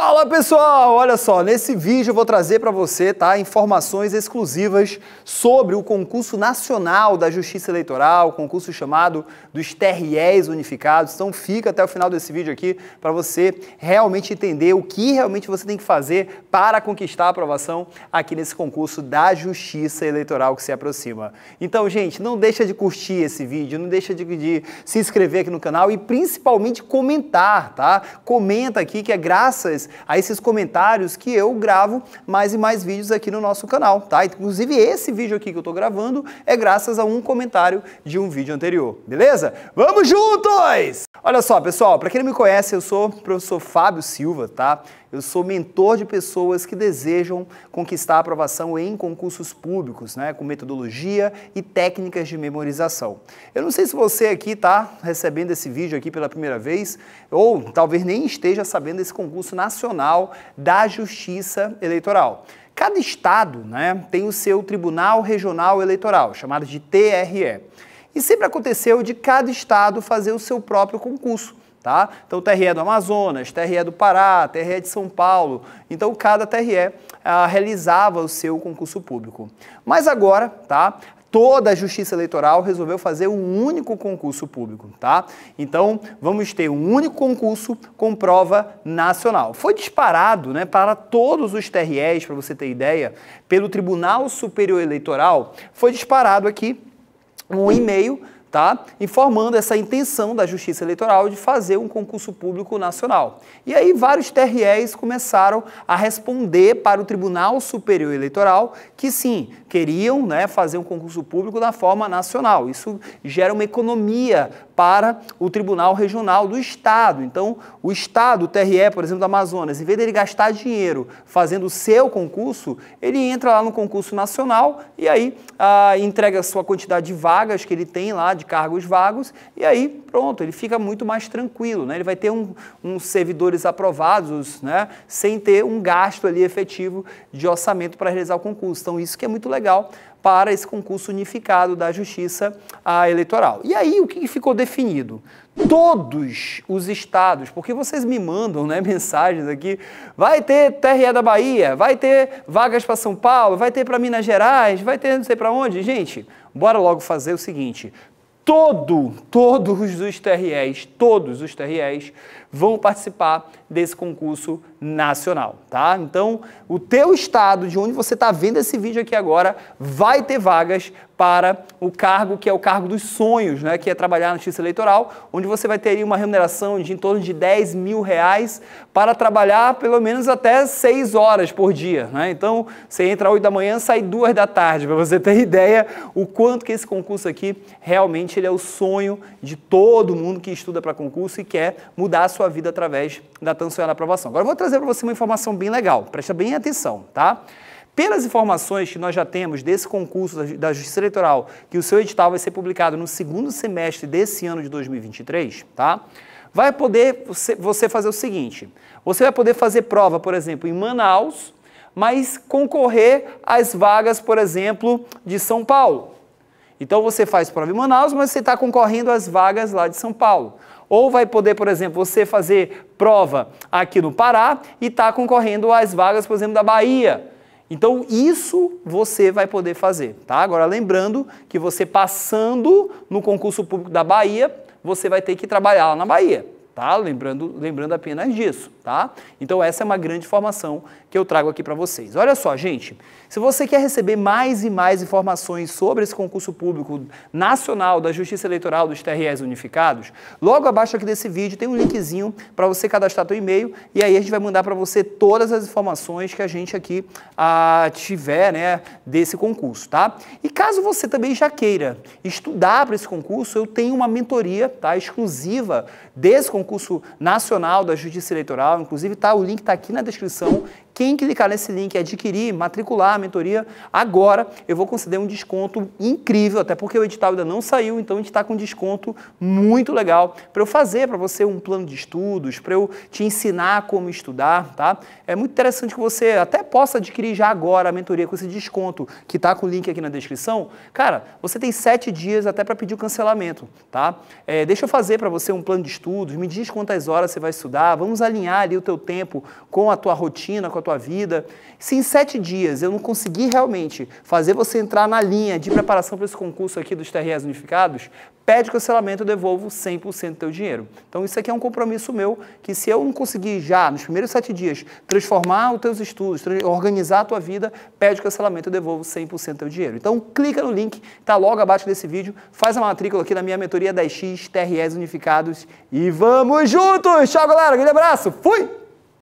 Fala pessoal, olha só, nesse vídeo eu vou trazer para você, tá, informações exclusivas sobre o concurso nacional da Justiça Eleitoral, o concurso chamado dos TREs unificados. Então fica até o final desse vídeo aqui para você realmente entender o que realmente você tem que fazer para conquistar a aprovação aqui nesse concurso da Justiça Eleitoral que se aproxima. Então, gente, não deixa de curtir esse vídeo, não deixa de, de se inscrever aqui no canal e principalmente comentar, tá? Comenta aqui que é graças a esses comentários que eu gravo mais e mais vídeos aqui no nosso canal, tá? Inclusive esse vídeo aqui que eu tô gravando é graças a um comentário de um vídeo anterior, beleza? Vamos juntos! Olha só, pessoal, para quem não me conhece, eu sou o professor Fábio Silva, tá? Eu sou mentor de pessoas que desejam conquistar a aprovação em concursos públicos, né, com metodologia e técnicas de memorização. Eu não sei se você aqui está recebendo esse vídeo aqui pela primeira vez ou talvez nem esteja sabendo desse concurso nacional Nacional da Justiça Eleitoral. Cada estado né, tem o seu Tribunal Regional Eleitoral, chamado de TRE. E sempre aconteceu de cada estado fazer o seu próprio concurso. Tá? Então, TRE é do Amazonas, TRE é do Pará, TRE é de São Paulo. Então, cada TRE ah, realizava o seu concurso público. Mas agora, tá? toda a Justiça Eleitoral resolveu fazer um único concurso público, tá? Então, vamos ter um único concurso com prova nacional. Foi disparado, né, para todos os TREs, para você ter ideia, pelo Tribunal Superior Eleitoral, foi disparado aqui um e-mail tá? informando essa intenção da Justiça Eleitoral de fazer um concurso público nacional. E aí vários TREs começaram a responder para o Tribunal Superior Eleitoral que sim, queriam né, fazer um concurso público da forma nacional. Isso gera uma economia para o Tribunal Regional do Estado. Então, o Estado, o TRE, por exemplo, do Amazonas, em vez dele gastar dinheiro fazendo o seu concurso, ele entra lá no concurso nacional e aí ah, entrega a sua quantidade de vagas que ele tem lá de cargos vagos, e aí pronto, ele fica muito mais tranquilo, né? ele vai ter uns um, um servidores aprovados né? sem ter um gasto ali efetivo de orçamento para realizar o concurso. Então isso que é muito legal para esse concurso unificado da Justiça Eleitoral. E aí, o que ficou definido? Todos os estados, porque vocês me mandam né, mensagens aqui, vai ter TRE da Bahia, vai ter vagas para São Paulo, vai ter para Minas Gerais, vai ter não sei para onde. Gente, bora logo fazer o seguinte, todo, todos os TREs, todos os TREs vão participar desse concurso nacional, tá? Então, o teu estado, de onde você está vendo esse vídeo aqui agora, vai ter vagas para o cargo que é o cargo dos sonhos, né, que é trabalhar na justiça eleitoral, onde você vai ter uma remuneração de em torno de 10 mil reais para trabalhar pelo menos até 6 horas por dia. Né? Então, você entra às 8 da manhã, sai 2 da tarde, para você ter ideia o quanto que esse concurso aqui realmente ele é o sonho de todo mundo que estuda para concurso e quer mudar a sua vida através da tão sonhada aprovação. Agora, eu vou trazer para você uma informação bem legal, presta bem atenção, tá? Pelas informações que nós já temos desse concurso da Justiça Eleitoral, que o seu edital vai ser publicado no segundo semestre desse ano de 2023, tá? Vai poder você fazer o seguinte: você vai poder fazer prova, por exemplo, em Manaus, mas concorrer às vagas, por exemplo, de São Paulo. Então você faz prova em Manaus, mas você está concorrendo às vagas lá de São Paulo. Ou vai poder, por exemplo, você fazer prova aqui no Pará e está concorrendo às vagas, por exemplo, da Bahia. Então, isso você vai poder fazer, tá? Agora, lembrando que você passando no concurso público da Bahia, você vai ter que trabalhar lá na Bahia tá? Lembrando, lembrando apenas disso, tá? Então essa é uma grande informação que eu trago aqui para vocês. Olha só, gente, se você quer receber mais e mais informações sobre esse concurso público nacional da Justiça Eleitoral dos TREs unificados, logo abaixo aqui desse vídeo tem um linkzinho para você cadastrar seu e-mail e aí a gente vai mandar para você todas as informações que a gente aqui ah, tiver, né, desse concurso, tá? E caso você também já queira estudar para esse concurso, eu tenho uma mentoria, tá, exclusiva desse concurso concurso nacional da Justiça Eleitoral, inclusive tá, o link está aqui na descrição, quem clicar nesse link e adquirir, matricular a mentoria, agora eu vou conceder um desconto incrível, até porque o edital ainda não saiu, então a gente está com um desconto muito legal para eu fazer para você um plano de estudos, para eu te ensinar como estudar, tá? É muito interessante que você até possa adquirir já agora a mentoria com esse desconto que está com o link aqui na descrição. Cara, você tem sete dias até para pedir o cancelamento, tá? É, deixa eu fazer para você um plano de estudos, me diz quantas horas você vai estudar, vamos alinhar ali o teu tempo com a tua rotina, com a tua tua vida. Se em sete dias eu não conseguir realmente fazer você entrar na linha de preparação para esse concurso aqui dos TREs unificados, pede cancelamento, eu devolvo 100% do teu dinheiro. Então isso aqui é um compromisso meu, que se eu não conseguir já, nos primeiros sete dias, transformar os teus estudos, organizar a tua vida, pede cancelamento, eu devolvo 100% do teu dinheiro. Então clica no link, está logo abaixo desse vídeo, faz a matrícula aqui na minha mentoria 10x, TREs unificados e vamos juntos! Tchau, galera! Grande abraço! Fui!